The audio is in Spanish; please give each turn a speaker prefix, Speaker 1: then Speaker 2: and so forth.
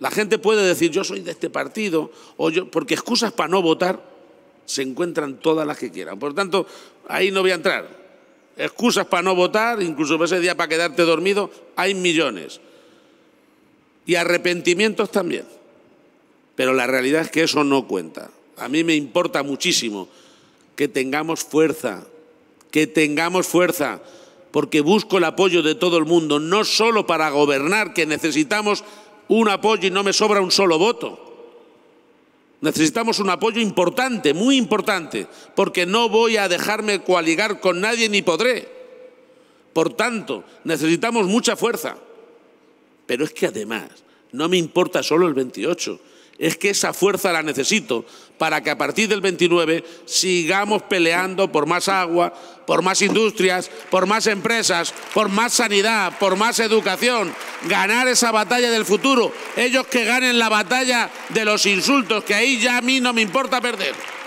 Speaker 1: La gente puede decir yo soy de este partido, o yo, porque excusas para no votar se encuentran todas las que quieran. Por tanto, ahí no voy a entrar. Excusas para no votar, incluso ese día para quedarte dormido, hay millones. Y arrepentimientos también. Pero la realidad es que eso no cuenta. A mí me importa muchísimo que tengamos fuerza, que tengamos fuerza, porque busco el apoyo de todo el mundo, no solo para gobernar, que necesitamos un apoyo y no me sobra un solo voto. Necesitamos un apoyo importante, muy importante, porque no voy a dejarme coaligar con nadie ni podré. Por tanto, necesitamos mucha fuerza. Pero es que además, no me importa solo el 28, es que esa fuerza la necesito para que a partir del 29 sigamos peleando por más agua, por más industrias, por más empresas, por más sanidad, por más educación. Ganar esa batalla del futuro. Ellos que ganen la batalla de los insultos, que ahí ya a mí no me importa perder.